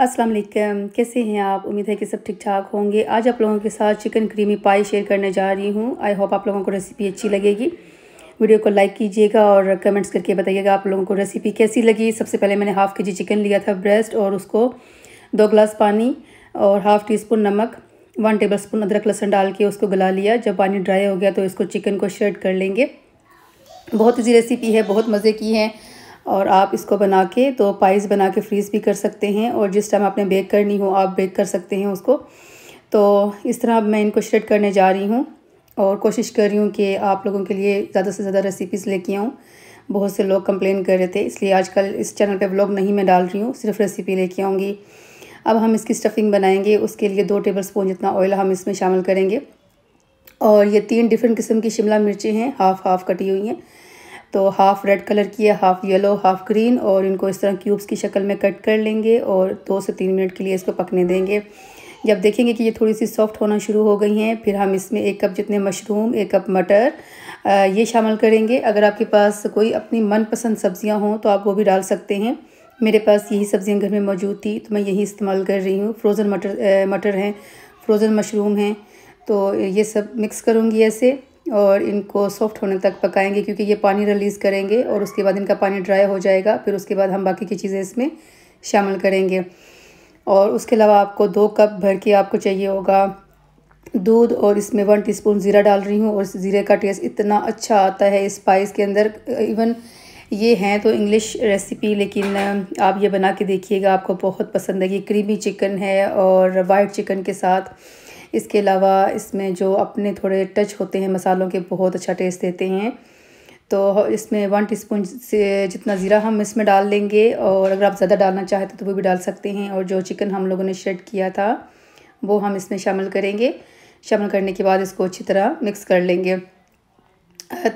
अस्सलाम वालेकुम कैसे हैं आप उम्मीद है कि सब ठीक ठाक होंगे आज आप लोगों के साथ चिकन क्रीमी पाई शेयर करने जा रही हूँ आई होप आप लोगों को रेसिपी अच्छी लगेगी वीडियो को लाइक कीजिएगा और कमेंट्स करके बताइएगा आप लोगों को रेसिपी कैसी लगी सबसे पहले मैंने हाफ़ के जी चिकन लिया था ब्रेस्ट और उसको दो ग्लास पानी और हाफ़ टी स्पून नमक वन टेबल स्पून अदरक लहसन डाल के उसको गला लिया जब पानी ड्राई हो गया तो इसको चिकन को शेड कर लेंगे बहुत ईजी रेसिपी है बहुत मज़े की है और आप इसको बना के तो पाइस बना के फ्रीज़ भी कर सकते हैं और जिस टाइम आपने बेक करनी हो आप बेक कर सकते हैं उसको तो इस तरह अब मैं इनको श्रेड करने जा रही हूँ और कोशिश कर रही हूँ कि आप लोगों के लिए ज़्यादा से ज़्यादा रेसिपीज़ लेके आऊँ बहुत से लोग कंप्लेन कर रहे थे इसलिए आजकल इस चैनल पे ब्लॉग नहीं मैं डाल रही हूँ सिर्फ रेसिपी लेके आऊँगी अब हम इसकी स्टफिंग बनाएंगे उसके लिए दो टेबल स्पून जितना ऑयल हम इसमें शामिल करेंगे और ये तीन डिफरेंट किस्म की शिमला मिर्चें हैं हाफ़ हाफ़ कटी हुई हैं तो हाफ़ रेड कलर की है हाफ़ येलो हाफ़ ग्रीन और इनको इस तरह क्यूब्स की शक्ल में कट कर लेंगे और दो से तीन मिनट के लिए इसको पकने देंगे जब देखेंगे कि ये थोड़ी सी सॉफ्ट होना शुरू हो गई हैं फिर हम इसमें एक कप जितने मशरूम एक कप मटर ये शामिल करेंगे अगर आपके पास कोई अपनी मनपसंद सब्ज़ियाँ हों तो आप वो भी डाल सकते हैं मेरे पास यही सब्ज़ियाँ घर में मौजूद थी तो मैं यही इस्तेमाल कर रही हूँ फ्रोज़न मटर मटर हैं फ्रोज़न मशरूम हैं तो ये सब मिक्स करूँगी ऐसे और इनको सॉफ्ट होने तक पकाएंगे क्योंकि ये पानी रिलीज़ करेंगे और उसके बाद इनका पानी ड्राई हो जाएगा फिर उसके बाद हम बाकी की चीज़ें इसमें शामिल करेंगे और उसके अलावा आपको दो कप भर के आपको चाहिए होगा दूध और इसमें वन टीस्पून ज़ीरा डाल रही हूँ और ज़ीरे का टेस्ट इतना अच्छा आता है इस पाइस के अंदर इवन ये हैं तो इंग्लिश रेसिपी लेकिन आप ये बना के देखिएगा आपको बहुत पसंद है ये क्रीमी चिकन है और वाइट चिकन के साथ इसके अलावा इसमें जो अपने थोड़े टच होते हैं मसालों के बहुत अच्छा टेस्ट देते हैं तो इसमें वन टीस्पून से जितना ज़ीरा हम इसमें डाल लेंगे और अगर आप ज़्यादा डालना चाहते तो वो भी डाल सकते हैं और जो चिकन हम लोगों ने शेड किया था वो हम इसमें शामिल करेंगे शामिल करने के बाद इसको अच्छी तरह मिक्स कर लेंगे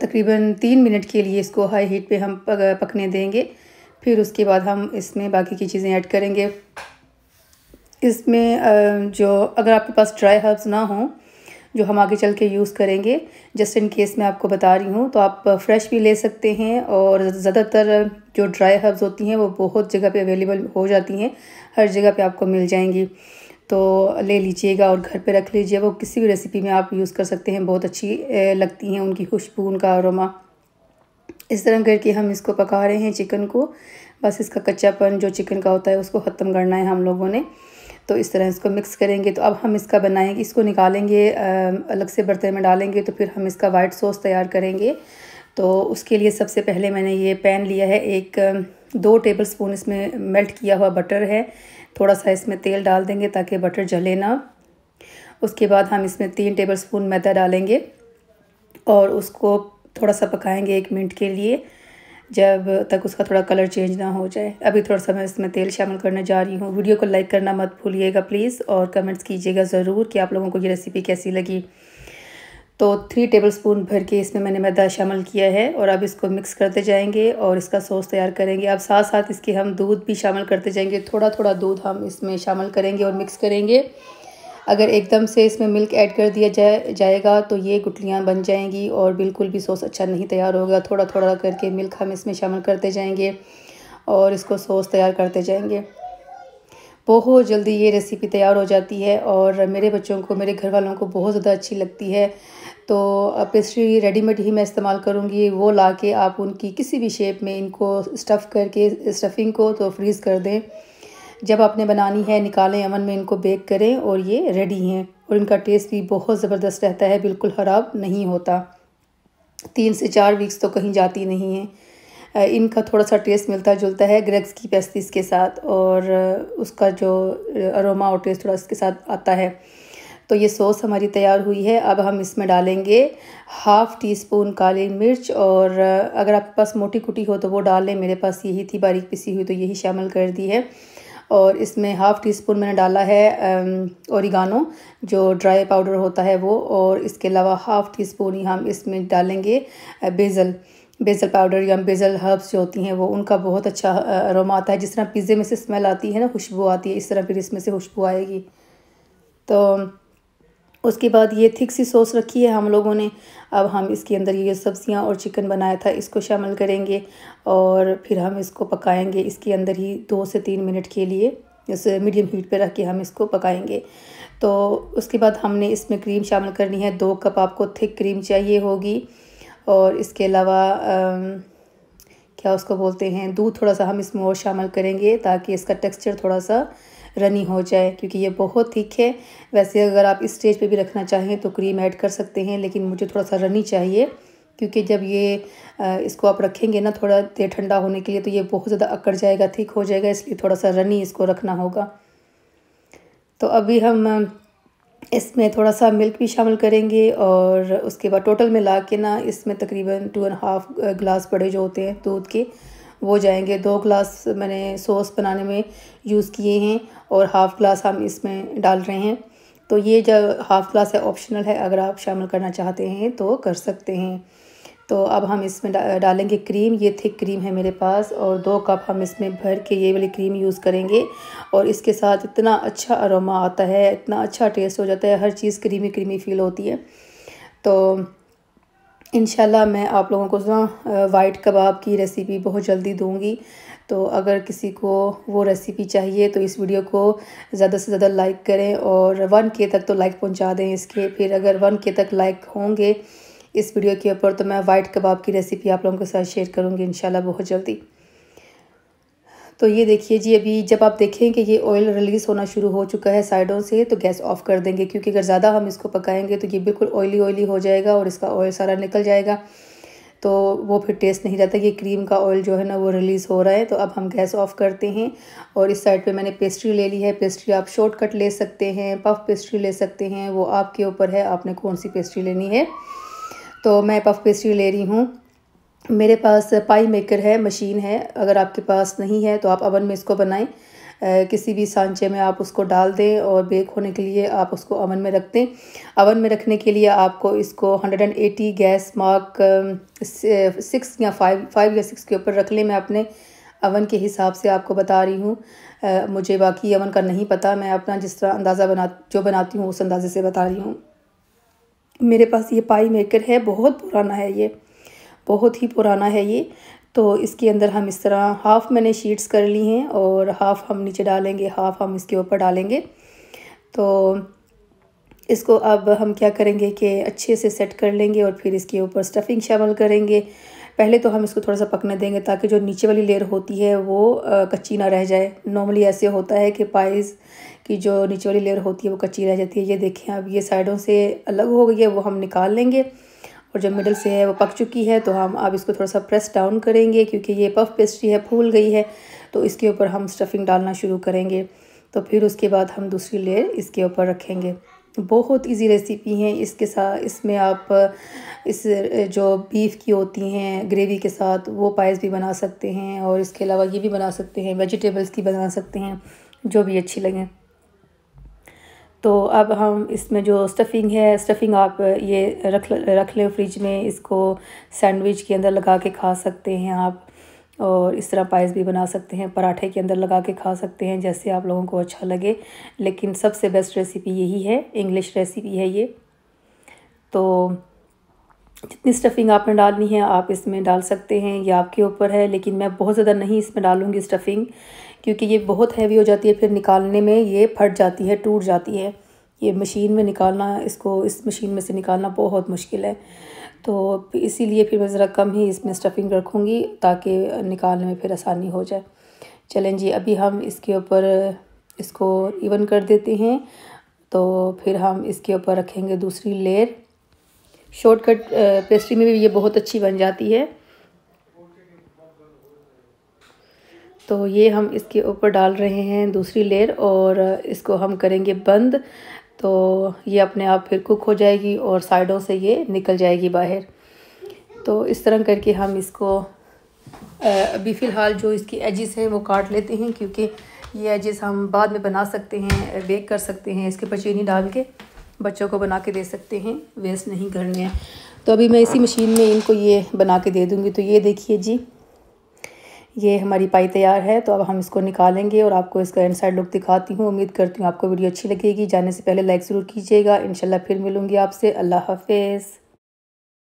तकरीबन तीन मिनट के लिए इसको हाई हीट पे हम पकने देंगे फिर उसके बाद हम इसमें बाकी की चीज़ें ऐड करेंगे इसमें जो अगर आपके पास ड्राई हर्ब्स ना हों जो हम आगे चल के यूज़ करेंगे जस्ट इन केस मैं आपको बता रही हूँ तो आप फ्रेश भी ले सकते हैं और ज़्यादातर जो ड्राई हर्ब्स होती हैं वो बहुत जगह पे अवेलेबल हो जाती हैं हर जगह पे आपको मिल जाएंगी तो ले लीजिएगा और घर पे रख लीजिए वो किसी भी रेसिपी में आप यूज़ कर सकते हैं बहुत अच्छी लगती हैं उनकी खुशबू उनका अरोमा इस तरह करके हम इसको पका रहे हैं चिकन को बस इसका कच्चापन जो चिकन का होता है उसको ख़त्म करना है हम लोगों ने तो इस तरह इसको मिक्स करेंगे तो अब हम इसका बनाएंगे इसको निकालेंगे अलग से बर्तन में डालेंगे तो फिर हम इसका वाइट सॉस तैयार करेंगे तो उसके लिए सबसे पहले मैंने ये पैन लिया है एक दो टेबल स्पून इसमें मेल्ट किया हुआ बटर है थोड़ा सा इसमें तेल डाल देंगे ताकि बटर जले ना उसके बाद हम इसमें तीन टेबल स्पून मैदा डालेंगे और उसको थोड़ा सा पकाएंगे एक मिनट के लिए जब तक उसका थोड़ा कलर चेंज ना हो जाए अभी थोड़ा सा मैं इसमें तेल शामिल करने जा रही हूँ वीडियो को लाइक करना मत भूलिएगा प्लीज़ और कमेंट्स कीजिएगा ज़रूर कि आप लोगों को ये रेसिपी कैसी लगी तो थ्री टेबल स्पून भर के इसमें मैंने मैदा शामिल किया है और अब इसको मिक्स करते जाएंगे और इसका सॉस तैयार करेंगे अब साथ साथ इसके हम दूध भी शामिल करते जाएंगे थोड़ा थोड़ा दूध हम इसमें शामिल करेंगे और मिक्स करेंगे अगर एकदम से इसमें मिल्क ऐड कर दिया जाए जाएगा तो ये गुटलियाँ बन जाएंगी और बिल्कुल भी सॉस अच्छा नहीं तैयार होगा थोड़ा थोड़ा करके मिल्क हम इसमें शामिल करते जाएंगे और इसको सॉस तैयार करते जाएंगे बहुत जल्दी ये रेसिपी तैयार हो जाती है और मेरे बच्चों को मेरे घर वालों को बहुत ज़्यादा अच्छी लगती है तो पेस्ट्री रेडीमेड ही मैं इस्तेमाल करूँगी वो ला के आप उनकी किसी भी शेप में इनको स्टफ़ करके स्टफ़िंग को तो फ्रीज़ कर दें जब आपने बनानी है निकालें अमन में इनको बेक करें और ये रेडी हैं और इनका टेस्ट भी बहुत ज़बरदस्त रहता है बिल्कुल ख़राब नहीं होता तीन से चार वीक्स तो कहीं जाती नहीं है इनका थोड़ा सा टेस्ट मिलता जुलता है ग्रेग्स की पेस्टिस के साथ और उसका जो अरोमा और टेस्ट थोड़ा इसके साथ आता है तो ये सॉस हमारी तैयार हुई है अब हम इसमें डालेंगे हाफ़ टी स्पून काली मिर्च और अगर आपके पास मोटी कुटी हो तो वो डाल लें मेरे पास यही थी बारीक पिसी हुई तो यही शामिल कर दी है और इसमें हाफ़ टी स्पून मैंने डाला है औरिगानो जो ड्राई पाउडर होता है वो और इसके अलावा हाफ़ टी स्पून ही हम इसमें डालेंगे बेज़ल बेजल पाउडर या बेजल हर्ब्स जो होती हैं वो उनका बहुत अच्छा अरोमा आता है जिस तरह पिज़्ज़े में से स्मेल आती है ना खुशबू आती है इस तरह फिर इसमें से खुशबू आएगी तो उसके बाद ये थिक सी सॉस रखी है हम लोगों ने अब हम इसके अंदर ये सब्ज़ियाँ और चिकन बनाया था इसको शामिल करेंगे और फिर हम इसको पकाएंगे इसके अंदर ही दो से तीन मिनट के लिए इस मीडियम हीट पे रख के हम इसको पकाएंगे तो उसके बाद हमने इसमें क्रीम शामिल करनी है दो कप आपको थिक क्रीम चाहिए होगी और इसके अलावा क्या उसको बोलते हैं दूध थोड़ा सा हम इसमें और शामिल करेंगे ताकि इसका टेक्सचर थोड़ा सा रनी हो जाए क्योंकि ये बहुत थिक है वैसे अगर आप इस स्टेज पे भी रखना चाहें तो क्रीम ऐड कर सकते हैं लेकिन मुझे थोड़ा सा रनी चाहिए क्योंकि जब ये इसको आप रखेंगे ना थोड़ा देर ठंडा होने के लिए तो ये बहुत ज़्यादा अकड़ जाएगा थिक हो जाएगा इसलिए थोड़ा सा रनी इसको रखना होगा तो अभी हम इसमें थोड़ा सा मिल्क भी शामिल करेंगे और उसके बाद टोटल मिला के ना इसमें तकरीबन टू एंड हाफ ग्लास बड़े जो होते हैं दूध के वो जाएंगे दो ग्लास मैंने सॉस बनाने में यूज़ किए हैं और हाफ़ ग्लास हम इसमें डाल रहे हैं तो ये जो हाफ़ ग्लास है ऑप्शनल है अगर आप शामिल करना चाहते हैं तो कर सकते हैं तो अब हम इसमें डालेंगे क्रीम ये थिक क्रीम है मेरे पास और दो कप हम इसमें भर के ये वाली क्रीम यूज़ करेंगे और इसके साथ इतना अच्छा अरोमा आता है इतना अच्छा टेस्ट हो जाता है हर चीज़ क्रीमी क्रीमी फील होती है तो इन मैं आप लोगों को ना वाइट कबाब की रेसिपी बहुत जल्दी दूँगी तो अगर किसी को वो रेसिपी चाहिए तो इस वीडियो को ज़्यादा से ज़्यादा लाइक करें और वन के तक तो लाइक पहुंचा दें इसके फिर अगर वन के तक लाइक होंगे इस वीडियो के ऊपर तो मैं वाइट कबाब की रेसिपी आप लोगों के साथ शेयर करूँगी इन बहुत जल्दी तो ये देखिए जी अभी जब आप देखें कि ये ऑयल रिलीज़ होना शुरू हो चुका है साइडों से तो गैस ऑफ कर देंगे क्योंकि अगर ज़्यादा हम इसको पकाएंगे तो ये बिल्कुल ऑयली ऑयली हो जाएगा और इसका ऑयल सारा निकल जाएगा तो वो फिर टेस्ट नहीं रहता ये क्रीम का ऑयल जो है ना वो रिलीज़ हो रहा है तो अब हम गैस ऑफ करते हैं और इस साइड पे मैंने पेस्ट्री ले ली है पेस्ट्री आप शॉर्टकट ले सकते हैं पफ पेस्ट्री ले सकते हैं वो आपके ऊपर है आपने कौन सी पेस्ट्री लेनी है तो मैं पफ पेस्ट्री ले रही हूँ मेरे पास पाई मेकर है मशीन है अगर आपके पास नहीं है तो आप अवन में इसको बनाएं किसी भी सांचे में आप उसको डाल दें और बेक होने के लिए आप उसको अवन में रख दें अवन में रखने के लिए आपको इसको 180 गैस मार्क सिक्स या फाइव फाइव या सिक्स के ऊपर रख लें मैं अपने अवन के हिसाब से आपको बता रही हूँ मुझे बाकी अवन का नहीं पता मैं अपना जिस तरह अंदाज़ा बना जो बनाती हूँ उस अंदाज़े से बता रही हूँ मेरे पास ये पाई मेकर है बहुत पुराना है ये बहुत ही पुराना है ये तो इसके अंदर हम इस तरह हाफ़ मैंने शीट्स कर ली हैं और हाफ़ हम नीचे डालेंगे हाफ़ हम इसके ऊपर डालेंगे तो इसको अब हम क्या करेंगे कि अच्छे से सेट कर लेंगे और फिर इसके ऊपर स्टफिंग शामिल करेंगे पहले तो हम इसको थोड़ा सा पकने देंगे ताकि जो नीचे वाली लेयर होती है वो कच्ची ना रह जाए नॉर्मली ऐसे होता है कि पाइज़ की जो नीचे वाली लेयर होती है वो कच्ची रह जाती है ये देखें अब ये साइडों से अलग हो गई है वो हम निकाल लेंगे और जब मिडल से है वो पक चुकी है तो हम अब इसको थोड़ा सा प्रेस डाउन करेंगे क्योंकि ये पफ पेस्ट्री है फूल गई है तो इसके ऊपर हम स्टफिंग डालना शुरू करेंगे तो फिर उसके बाद हम दूसरी लेयर इसके ऊपर रखेंगे बहुत इजी रेसिपी है इसके साथ इसमें आप इस जो बीफ़ की होती हैं ग्रेवी के साथ वो पायस भी बना सकते हैं और इसके अलावा ये भी बना सकते हैं वेजिटेबल्स की बना सकते हैं जो भी अच्छी लगें तो अब हम इसमें जो स्टफिंग है स्टफिंग आप ये रख रख लें फ्रिज में इसको सैंडविच के अंदर लगा के खा सकते हैं आप और इस तरह पायस भी बना सकते हैं पराठे के अंदर लगा के खा सकते हैं जैसे आप लोगों को अच्छा लगे लेकिन सबसे बेस्ट रेसिपी यही है इंग्लिश रेसिपी है ये तो जितनी स्टफ़िंग आपने डालनी है आप इसमें डाल सकते हैं ये आपके ऊपर है लेकिन मैं बहुत ज़्यादा नहीं इसमें डालूँगी स्टफ़िंग क्योंकि ये बहुत हैवी हो जाती है फिर निकालने में ये फट जाती है टूट जाती है ये मशीन में निकालना इसको इस मशीन में से निकालना बहुत मुश्किल है तो इसीलिए फिर मैं ज़रा कम ही इसमें स्टफिंग रखूँगी ताकि निकालने में फिर आसानी हो जाए चलें जी अभी हम इसके ऊपर इसको इवन कर देते हैं तो फिर हम इसके ऊपर रखेंगे दूसरी लेयर शॉर्टकट पेस्ट्री में भी ये बहुत अच्छी बन जाती है तो ये हम इसके ऊपर डाल रहे हैं दूसरी लेयर और इसको हम करेंगे बंद तो ये अपने आप फिर कुक हो जाएगी और साइडों से ये निकल जाएगी बाहर तो इस तरह करके हम इसको अभी फ़िलहाल जो इसकी एजिस हैं वो काट लेते हैं क्योंकि ये एजिस हम बाद में बना सकते हैं बेक कर सकते हैं इसके पर चीनी डाल के बच्चों को बना के दे सकते हैं वेस्ट नहीं करने हैं तो अभी मैं इसी मशीन में इनको ये बना के दे दूँगी तो ये देखिए जी ये हमारी पाई तैयार है तो अब हम इसको निकालेंगे और आपको इसका इन साइड लुक दिखाती हूँ उम्मीद करती हूँ आपको वीडियो अच्छी लगेगी जाने से पहले लाइक ज़रूर कीजिएगा इंशाल्लाह फिर मिलूँगी आपसे अल्लाह हाफिज़